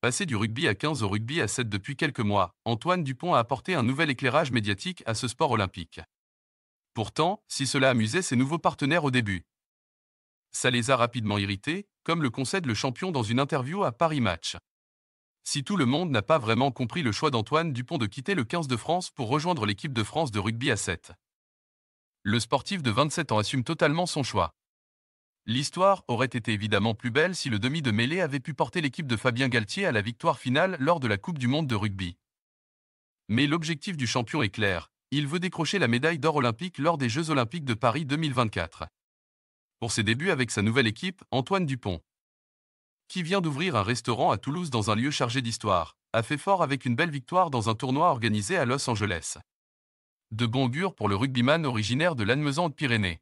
Passé du rugby à 15 au rugby à 7 depuis quelques mois, Antoine Dupont a apporté un nouvel éclairage médiatique à ce sport olympique. Pourtant, si cela amusait ses nouveaux partenaires au début, ça les a rapidement irrités, comme le concède le champion dans une interview à Paris Match. Si tout le monde n'a pas vraiment compris le choix d'Antoine Dupont de quitter le 15 de France pour rejoindre l'équipe de France de rugby à 7, le sportif de 27 ans assume totalement son choix. L'histoire aurait été évidemment plus belle si le demi de mêlée avait pu porter l'équipe de Fabien Galtier à la victoire finale lors de la Coupe du Monde de rugby. Mais l'objectif du champion est clair, il veut décrocher la médaille d'or olympique lors des Jeux olympiques de Paris 2024. Pour ses débuts avec sa nouvelle équipe, Antoine Dupont, qui vient d'ouvrir un restaurant à Toulouse dans un lieu chargé d'histoire, a fait fort avec une belle victoire dans un tournoi organisé à Los Angeles. De bon augure pour le rugbyman originaire de lanne de pyrénées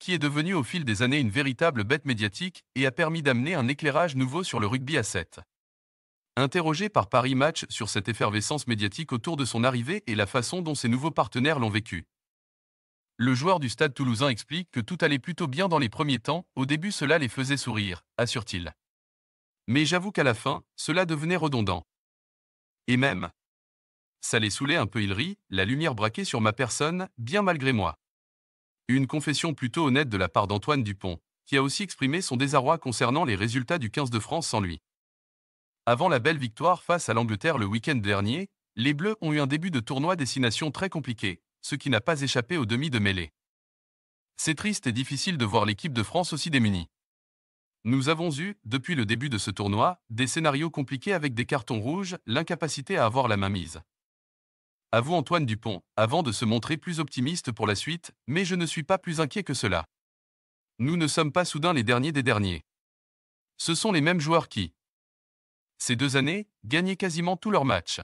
qui est devenu au fil des années une véritable bête médiatique et a permis d'amener un éclairage nouveau sur le rugby à 7. Interrogé par Paris Match sur cette effervescence médiatique autour de son arrivée et la façon dont ses nouveaux partenaires l'ont vécu. Le joueur du stade toulousain explique que tout allait plutôt bien dans les premiers temps, au début cela les faisait sourire, assure-t-il. Mais j'avoue qu'à la fin, cela devenait redondant. Et même. Ça les saoulait un peu, il rit, la lumière braquée sur ma personne, bien malgré moi. Une confession plutôt honnête de la part d'Antoine Dupont, qui a aussi exprimé son désarroi concernant les résultats du 15 de France sans lui. Avant la belle victoire face à l'Angleterre le week-end dernier, les Bleus ont eu un début de tournoi destination très compliqué, ce qui n'a pas échappé aux demi de mêlée. C'est triste et difficile de voir l'équipe de France aussi démunie. Nous avons eu, depuis le début de ce tournoi, des scénarios compliqués avec des cartons rouges, l'incapacité à avoir la main mise avoue Antoine Dupont, avant de se montrer plus optimiste pour la suite, mais je ne suis pas plus inquiet que cela. Nous ne sommes pas soudain les derniers des derniers. Ce sont les mêmes joueurs qui, ces deux années, gagnaient quasiment tous leurs matchs.